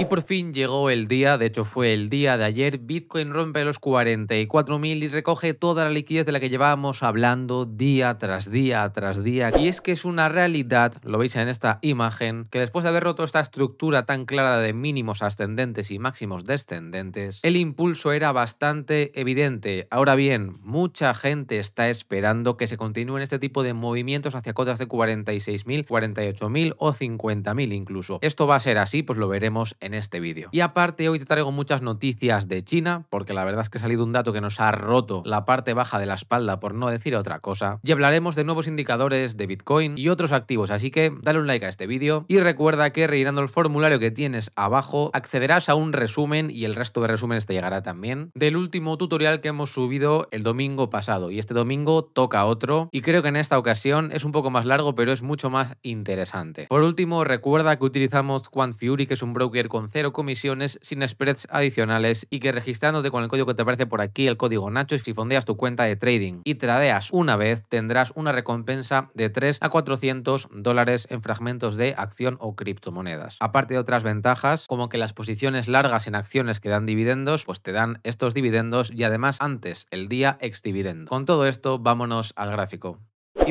Y por fin llegó el día, de hecho fue el día de ayer, Bitcoin rompe los 44.000 y recoge toda la liquidez de la que llevábamos hablando día tras día tras día. Y es que es una realidad, lo veis en esta imagen, que después de haber roto esta estructura tan clara de mínimos ascendentes y máximos descendentes, el impulso era bastante evidente. Ahora bien, mucha gente está esperando que se continúen este tipo de movimientos hacia cotas de 46.000, 48.000 o 50.000 incluso. Esto va a ser así, pues lo veremos en este vídeo. Y aparte hoy te traigo muchas noticias de China, porque la verdad es que ha salido un dato que nos ha roto la parte baja de la espalda, por no decir otra cosa. Y hablaremos de nuevos indicadores de Bitcoin y otros activos, así que dale un like a este vídeo y recuerda que rellenando el formulario que tienes abajo accederás a un resumen y el resto de resúmenes te llegará también del último tutorial que hemos subido el domingo pasado y este domingo toca otro y creo que en esta ocasión es un poco más largo pero es mucho más interesante. Por último recuerda que utilizamos Quant Fury que es un broker con con cero comisiones, sin spreads adicionales y que registrándote con el código que te aparece por aquí, el código Nacho, y si fondeas tu cuenta de trading y tradeas una vez, tendrás una recompensa de 3 a 400 dólares en fragmentos de acción o criptomonedas. Aparte de otras ventajas, como que las posiciones largas en acciones que dan dividendos, pues te dan estos dividendos y además antes, el día ex dividendo. Con todo esto, vámonos al gráfico.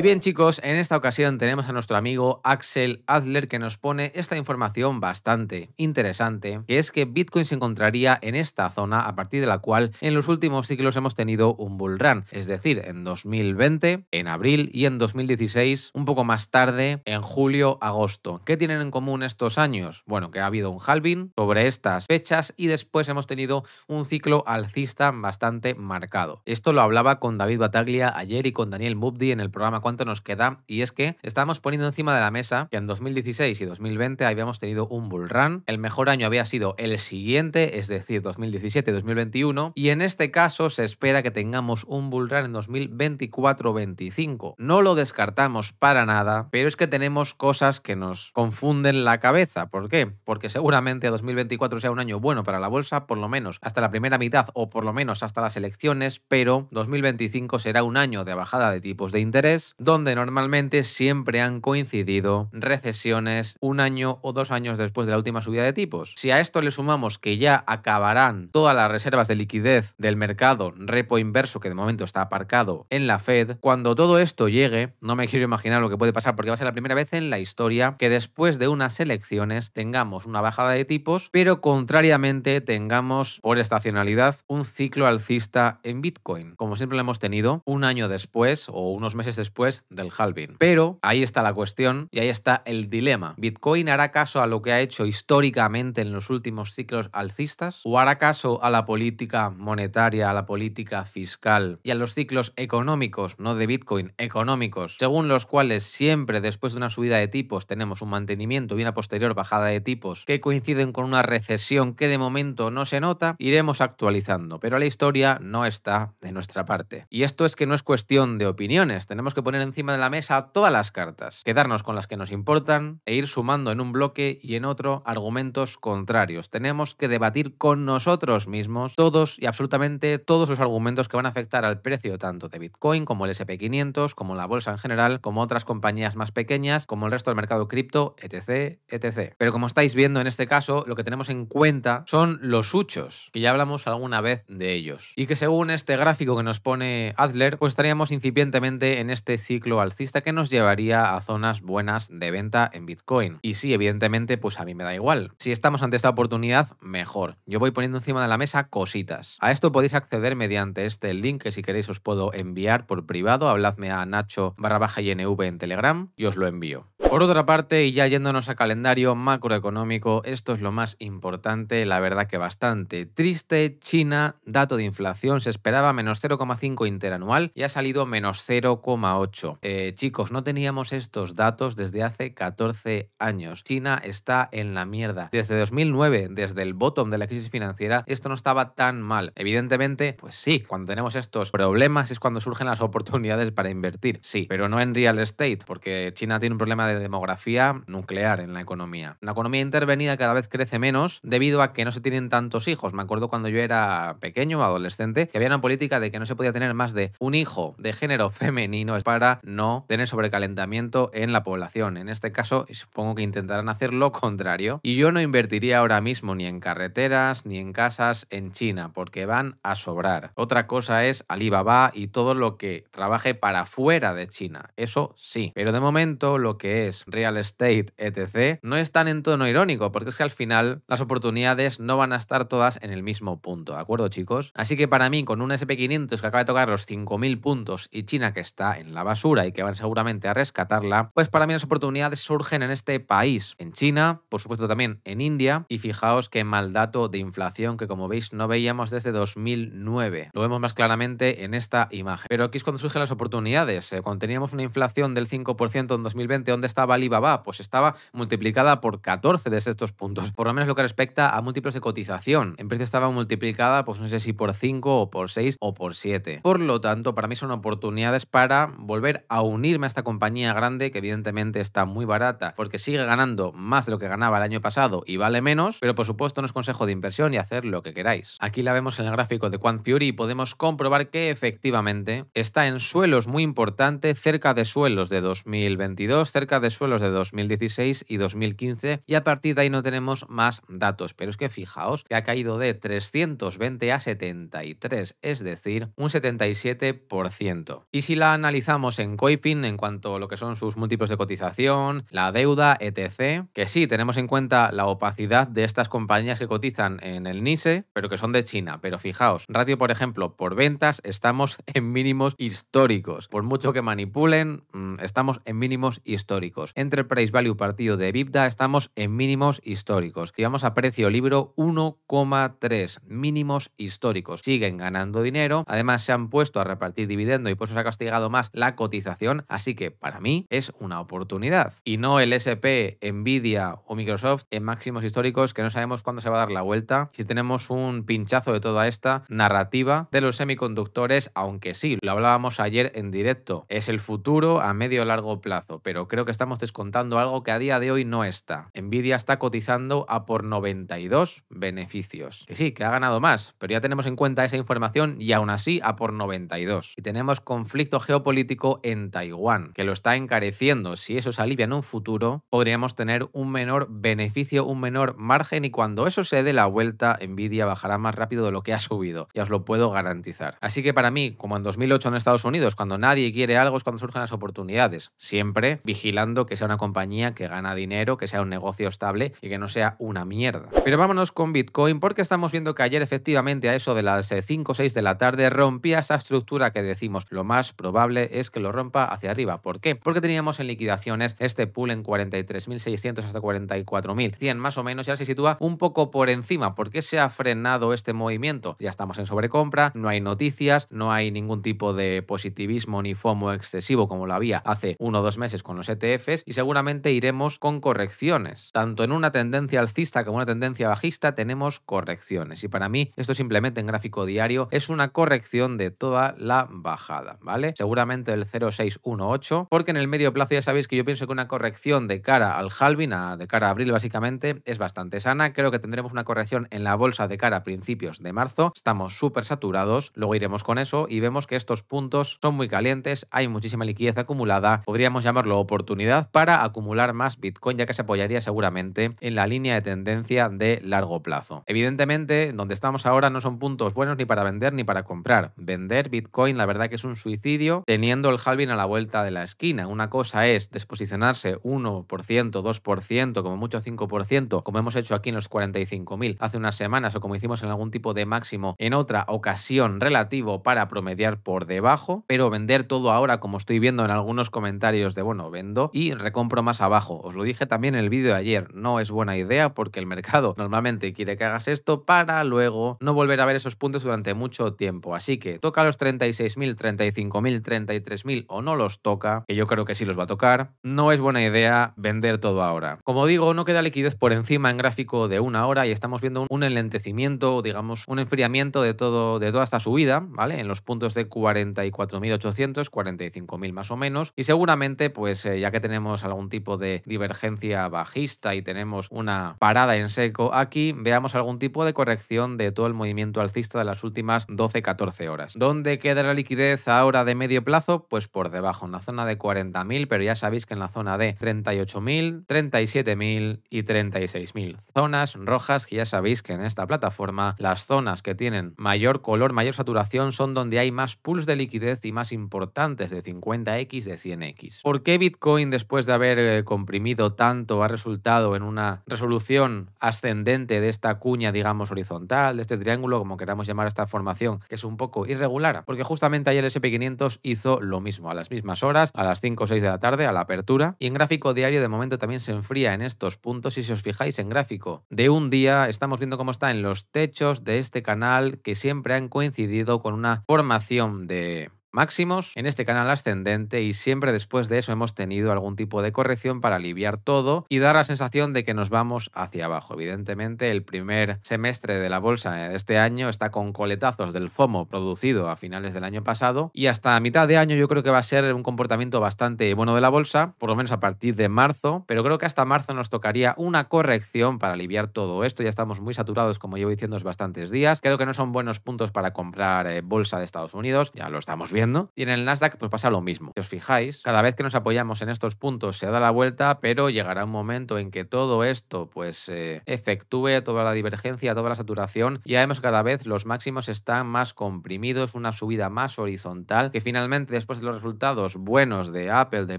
Y bien chicos, en esta ocasión tenemos a nuestro amigo Axel Adler que nos pone esta información bastante interesante, que es que Bitcoin se encontraría en esta zona a partir de la cual en los últimos ciclos hemos tenido un bull run, es decir, en 2020, en abril y en 2016, un poco más tarde, en julio-agosto. ¿Qué tienen en común estos años? Bueno, que ha habido un halving sobre estas fechas y después hemos tenido un ciclo alcista bastante marcado. Esto lo hablaba con David Bataglia ayer y con Daniel Mubdi en el programa nos queda, y es que estamos poniendo encima de la mesa que en 2016 y 2020 habíamos tenido un bull run, el mejor año había sido el siguiente, es decir, 2017-2021, y en este caso se espera que tengamos un bull run en 2024-25. No lo descartamos para nada, pero es que tenemos cosas que nos confunden la cabeza. ¿Por qué? Porque seguramente 2024 sea un año bueno para la bolsa, por lo menos hasta la primera mitad o por lo menos hasta las elecciones, pero 2025 será un año de bajada de tipos de interés donde normalmente siempre han coincidido recesiones un año o dos años después de la última subida de tipos. Si a esto le sumamos que ya acabarán todas las reservas de liquidez del mercado repo inverso que de momento está aparcado en la Fed, cuando todo esto llegue, no me quiero imaginar lo que puede pasar porque va a ser la primera vez en la historia que después de unas elecciones tengamos una bajada de tipos, pero contrariamente tengamos por estacionalidad un ciclo alcista en Bitcoin, como siempre lo hemos tenido un año después o unos meses después del halvin. Pero ahí está la cuestión y ahí está el dilema. ¿Bitcoin hará caso a lo que ha hecho históricamente en los últimos ciclos alcistas? ¿O hará caso a la política monetaria, a la política fiscal y a los ciclos económicos, no de Bitcoin, económicos, según los cuales siempre después de una subida de tipos tenemos un mantenimiento y una posterior bajada de tipos que coinciden con una recesión que de momento no se nota? Iremos actualizando, pero la historia no está de nuestra parte. Y esto es que no es cuestión de opiniones, tenemos que poner encima de la mesa todas las cartas, quedarnos con las que nos importan e ir sumando en un bloque y en otro argumentos contrarios. Tenemos que debatir con nosotros mismos todos y absolutamente todos los argumentos que van a afectar al precio tanto de Bitcoin como el SP500, como la bolsa en general, como otras compañías más pequeñas, como el resto del mercado cripto, etc, etc. Pero como estáis viendo en este caso, lo que tenemos en cuenta son los huchos, que ya hablamos alguna vez de ellos. Y que según este gráfico que nos pone Adler, pues estaríamos incipientemente en este ciclo alcista que nos llevaría a zonas buenas de venta en Bitcoin. Y sí, evidentemente, pues a mí me da igual. Si estamos ante esta oportunidad, mejor. Yo voy poniendo encima de la mesa cositas. A esto podéis acceder mediante este link que si queréis os puedo enviar por privado. Habladme a Nacho barra baja nv en Telegram y os lo envío. Por otra parte, y ya yéndonos a calendario macroeconómico, esto es lo más importante, la verdad que bastante triste. China, dato de inflación, se esperaba menos 0,5 interanual y ha salido menos 0,8. Eh, chicos, no teníamos estos datos desde hace 14 años. China está en la mierda. Desde 2009, desde el bottom de la crisis financiera, esto no estaba tan mal. Evidentemente, pues sí, cuando tenemos estos problemas es cuando surgen las oportunidades para invertir, sí, pero no en real estate, porque China tiene un problema de demografía nuclear en la economía. La economía intervenida cada vez crece menos debido a que no se tienen tantos hijos. Me acuerdo cuando yo era pequeño, adolescente, que había una política de que no se podía tener más de un hijo de género femenino para no tener sobrecalentamiento en la población. En este caso, supongo que intentarán hacer lo contrario. Y yo no invertiría ahora mismo ni en carreteras ni en casas en China, porque van a sobrar. Otra cosa es Alibaba y todo lo que trabaje para fuera de China. Eso sí. Pero de momento lo que es real estate, etc., no están en tono irónico, porque es que al final las oportunidades no van a estar todas en el mismo punto, ¿de acuerdo, chicos? Así que para mí, con un SP500 que acaba de tocar los 5.000 puntos y China que está en la basura y que van seguramente a rescatarla, pues para mí las oportunidades surgen en este país, en China, por supuesto también en India, y fijaos qué mal dato de inflación que como veis no veíamos desde 2009. Lo vemos más claramente en esta imagen. Pero aquí es cuando surgen las oportunidades. Eh, cuando teníamos una inflación del 5% en 2020, ¿dónde está estaba Alibaba? Pues estaba multiplicada por 14 de estos puntos, pues por lo menos lo que respecta a múltiplos de cotización. En precio estaba multiplicada, pues no sé si por 5 o por 6 o por 7. Por lo tanto, para mí son oportunidades para volver a unirme a esta compañía grande que evidentemente está muy barata porque sigue ganando más de lo que ganaba el año pasado y vale menos, pero por supuesto no es consejo de inversión y hacer lo que queráis. Aquí la vemos en el gráfico de Quant Fury y podemos comprobar que efectivamente está en suelos muy importante, cerca de suelos de 2022, cerca de suelos de 2016 y 2015 y a partir de ahí no tenemos más datos. Pero es que fijaos que ha caído de 320 a 73, es decir, un 77%. Y si la analizamos en Coipin en cuanto a lo que son sus múltiplos de cotización, la deuda, etc., que sí, tenemos en cuenta la opacidad de estas compañías que cotizan en el NISE, pero que son de China. Pero fijaos, ratio, por ejemplo, por ventas estamos en mínimos históricos. Por mucho que manipulen, mm, estamos en mínimos históricos. Entre el price value partido de EBITDA estamos en mínimos históricos. Si vamos a precio libro 1,3 mínimos históricos. Siguen ganando dinero, además se han puesto a repartir dividendo y por eso se ha castigado más la cotización, así que para mí es una oportunidad. Y no el SP, Nvidia o Microsoft en máximos históricos que no sabemos cuándo se va a dar la vuelta, si tenemos un pinchazo de toda esta narrativa de los semiconductores, aunque sí, lo hablábamos ayer en directo, es el futuro a medio largo plazo, pero creo que estamos descontando algo que a día de hoy no está. Nvidia está cotizando a por 92 beneficios. Que sí, que ha ganado más, pero ya tenemos en cuenta esa información y aún así a por 92. Y tenemos conflicto geopolítico en Taiwán, que lo está encareciendo. Si eso se alivia en un futuro, podríamos tener un menor beneficio, un menor margen y cuando eso se dé la vuelta, Nvidia bajará más rápido de lo que ha subido. Ya os lo puedo garantizar. Así que para mí, como en 2008 en Estados Unidos, cuando nadie quiere algo es cuando surgen las oportunidades. Siempre vigilando que sea una compañía que gana dinero, que sea un negocio estable y que no sea una mierda. Pero vámonos con Bitcoin porque estamos viendo que ayer efectivamente a eso de las 5 eh, o 6 de la tarde rompía esa estructura que decimos. Lo más probable es que lo rompa hacia arriba. ¿Por qué? Porque teníamos en liquidaciones este pool en 43.600 hasta 44.100 más o menos. Ya se sitúa un poco por encima. ¿Por qué se ha frenado este movimiento? Ya estamos en sobrecompra, no hay noticias, no hay ningún tipo de positivismo ni FOMO excesivo como lo había hace uno o dos meses con los ETF y seguramente iremos con correcciones. Tanto en una tendencia alcista como en una tendencia bajista tenemos correcciones. Y para mí, esto simplemente en gráfico diario es una corrección de toda la bajada, ¿vale? Seguramente el 0618, porque en el medio plazo ya sabéis que yo pienso que una corrección de cara al halving, de cara a abril básicamente, es bastante sana. Creo que tendremos una corrección en la bolsa de cara a principios de marzo. Estamos súper saturados, luego iremos con eso y vemos que estos puntos son muy calientes, hay muchísima liquidez acumulada, podríamos llamarlo oportunidad para acumular más Bitcoin, ya que se apoyaría seguramente en la línea de tendencia de largo plazo. Evidentemente, donde estamos ahora no son puntos buenos ni para vender ni para comprar. Vender Bitcoin, la verdad que es un suicidio teniendo el halving a la vuelta de la esquina. Una cosa es desposicionarse 1%, 2%, como mucho 5%, como hemos hecho aquí en los 45.000 hace unas semanas o como hicimos en algún tipo de máximo en otra ocasión relativo para promediar por debajo, pero vender todo ahora como estoy viendo en algunos comentarios de bueno, vendo recompro más abajo. Os lo dije también en el vídeo de ayer, no es buena idea porque el mercado normalmente quiere que hagas esto para luego no volver a ver esos puntos durante mucho tiempo. Así que toca los 36.000, 35.000, 33.000 o no los toca, que yo creo que sí los va a tocar. No es buena idea vender todo ahora. Como digo, no queda liquidez por encima en gráfico de una hora y estamos viendo un enlentecimiento, digamos, un enfriamiento de, todo, de toda esta subida, ¿vale? En los puntos de 44.800, 45.000 más o menos. Y seguramente, pues eh, ya que tenemos tenemos algún tipo de divergencia bajista y tenemos una parada en seco, aquí veamos algún tipo de corrección de todo el movimiento alcista de las últimas 12-14 horas. ¿Dónde queda la liquidez ahora de medio plazo? Pues por debajo, en la zona de 40.000, pero ya sabéis que en la zona de 38.000, 37.000 y 36.000. Zonas rojas que ya sabéis que en esta plataforma las zonas que tienen mayor color, mayor saturación son donde hay más pools de liquidez y más importantes de 50x, de 100x. ¿Por qué Bitcoin de después de haber eh, comprimido tanto, ha resultado en una resolución ascendente de esta cuña, digamos, horizontal, de este triángulo, como queramos llamar a esta formación, que es un poco irregular, porque justamente ayer el SP500 hizo lo mismo, a las mismas horas, a las 5 o 6 de la tarde, a la apertura, y en gráfico diario de momento también se enfría en estos puntos, y si os fijáis en gráfico de un día, estamos viendo cómo está en los techos de este canal, que siempre han coincidido con una formación de máximos en este canal ascendente y siempre después de eso hemos tenido algún tipo de corrección para aliviar todo y dar la sensación de que nos vamos hacia abajo. Evidentemente el primer semestre de la bolsa de este año está con coletazos del FOMO producido a finales del año pasado y hasta mitad de año yo creo que va a ser un comportamiento bastante bueno de la bolsa, por lo menos a partir de marzo, pero creo que hasta marzo nos tocaría una corrección para aliviar todo esto. Ya estamos muy saturados como llevo diciendo es bastantes días. Creo que no son buenos puntos para comprar eh, bolsa de Estados Unidos, ya lo estamos viendo y en el Nasdaq pues pasa lo mismo. Si os fijáis, cada vez que nos apoyamos en estos puntos se da la vuelta, pero llegará un momento en que todo esto pues eh, efectúe toda la divergencia, toda la saturación. ya vemos cada vez los máximos están más comprimidos, una subida más horizontal, que finalmente después de los resultados buenos de Apple, de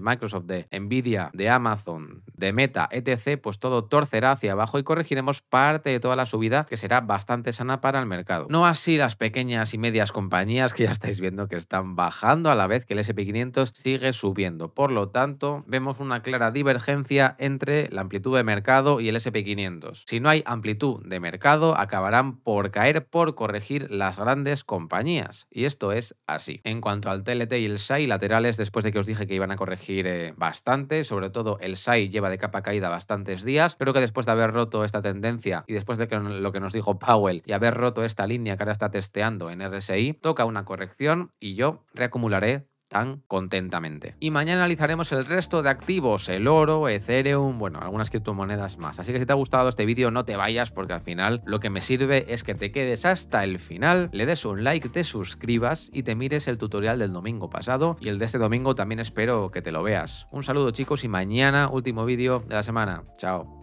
Microsoft, de Nvidia, de Amazon, de Meta, etc., pues todo torcerá hacia abajo y corregiremos parte de toda la subida que será bastante sana para el mercado. No así las pequeñas y medias compañías que ya estáis viendo que están bajando a la vez que el SP500 sigue subiendo. Por lo tanto, vemos una clara divergencia entre la amplitud de mercado y el SP500. Si no hay amplitud de mercado, acabarán por caer por corregir las grandes compañías. Y esto es así. En cuanto al TLT y el SAI laterales, después de que os dije que iban a corregir eh, bastante, sobre todo el SAI lleva de capa caída bastantes días, pero que después de haber roto esta tendencia y después de lo que nos dijo Powell y haber roto esta línea que ahora está testeando en RSI, toca una corrección y yo reacumularé tan contentamente. Y mañana analizaremos el resto de activos, el oro, Ethereum, bueno, algunas criptomonedas más. Así que si te ha gustado este vídeo no te vayas porque al final lo que me sirve es que te quedes hasta el final, le des un like, te suscribas y te mires el tutorial del domingo pasado y el de este domingo también espero que te lo veas. Un saludo chicos y mañana último vídeo de la semana. Chao.